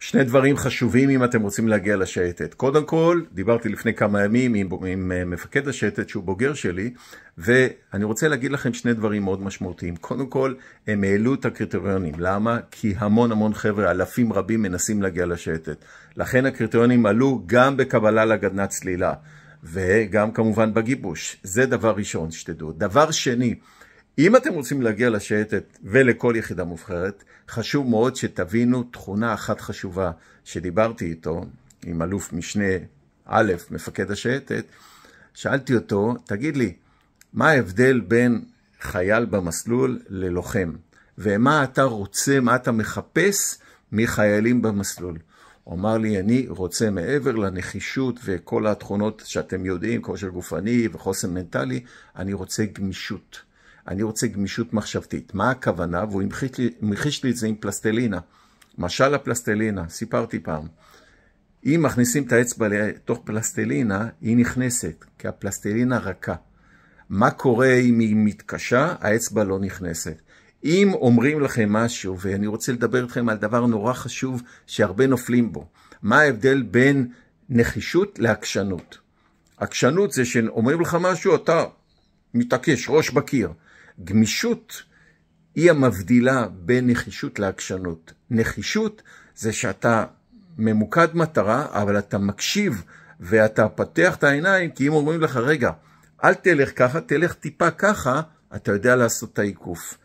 שני דברים חשובים אם אתם רוצים להגיע לשייטת. קודם כל, דיברתי לפני כמה ימים עם, עם עם אה, מפקד השייטת שהוא בוגר שלי, ואני רוצה להגיד לכם שני דברים מאוד משמעותיים. קודם כל, הם העלו את הקריטריונים. למה? כי המון המון חבר'ה, אלפים רבים, מנסים להגיע לשייטת. לכן הקריטריונים עלו גם בקבלה לגדנת צלילה, וגם כמובן בגיבוש. זה דבר ראשון, שתדעו. דבר שני, אם אתם רוצים להגיע לשייטת ולכל יחידה מובחרת, חשוב מאוד שתבינו תכונה אחת חשובה שדיברתי איתו, עם אלוף משנה א', מפקד השייטת, שאלתי אותו, תגיד לי, מה ההבדל בין חייל במסלול ללוחם? ומה אתה רוצה, מה אתה מחפש מחיילים במסלול? הוא אמר לי, אני רוצה מעבר לנחישות וכל התכונות שאתם יודעים, כושר גופני וחוסן מנטלי, אני רוצה גמישות. אני רוצה גמישות מחשבתית. מה הכוונה? והוא המחיש לי, לי את זה עם פלסטלינה. משל הפלסטלינה, סיפרתי פעם. אם מכניסים את האצבע לתוך פלסטלינה, היא נכנסת, כי הפלסטלינה רכה. מה קורה אם היא מתקשה? האצבע לא נכנסת. אם אומרים לכם משהו, ואני רוצה לדבר איתכם על דבר נורא חשוב שהרבה נופלים בו, מה ההבדל בין נחישות לעקשנות? עקשנות זה שאומרים לך משהו, אתה מתעקש, ראש בקיר. גמישות היא המבדילה בין נחישות לעקשנות. נחישות זה שאתה ממוקד מטרה, אבל אתה מקשיב ואתה פתח את העיניים, כי אם אומרים לך, רגע, אל תלך ככה, תלך טיפה ככה, אתה יודע לעשות את העיקוף.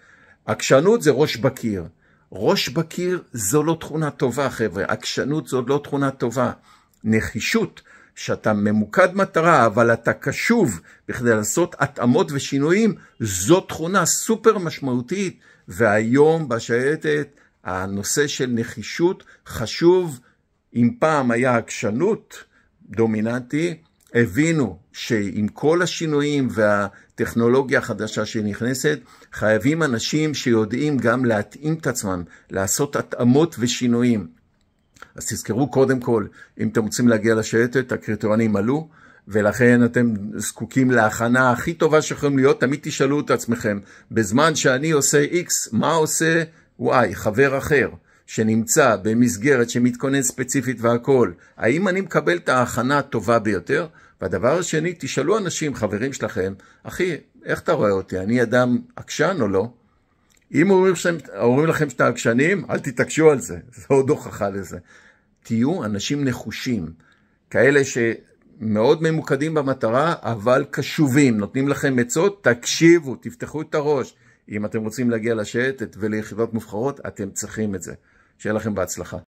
עקשנות זה ראש בקיר. ראש בקיר זו לא תכונה טובה, חבר'ה. עקשנות זו לא תכונה טובה. נחישות שאתה ממוקד מטרה, אבל אתה קשוב בכדי לעשות התאמות ושינויים, זו תכונה סופר משמעותית, והיום בשייטת הנושא של נחישות חשוב. אם פעם היה עקשנות דומיננטי, הבינו שעם כל השינויים והטכנולוגיה החדשה שנכנסת, חייבים אנשים שיודעים גם להתאים את עצמם, לעשות התאמות ושינויים. אז תזכרו קודם כל, אם אתם רוצים להגיע לשייטת, הקריטריונים עלו, ולכן אתם זקוקים להכנה הכי טובה שיכולים להיות, תמיד תשאלו את עצמכם, בזמן שאני עושה X, מה עושה Y, חבר אחר, שנמצא במסגרת שמתכונן ספציפית והכול, האם אני מקבל את ההכנה הטובה ביותר? והדבר השני, תשאלו אנשים, חברים שלכם, אחי, איך אתה רואה אותי, אני אדם עקשן או לא? אם אומרים, שם, אומרים לכם שאתם עקשנים, אל תתעקשו על זה, זו עוד הוכחה לזה. תהיו אנשים נחושים, כאלה שמאוד ממוקדים במטרה, אבל קשובים, נותנים לכם עצות, תקשיבו, תפתחו את הראש. אם אתם רוצים להגיע לשייטת וליחידות מובחרות, אתם צריכים את זה. שיהיה לכם בהצלחה.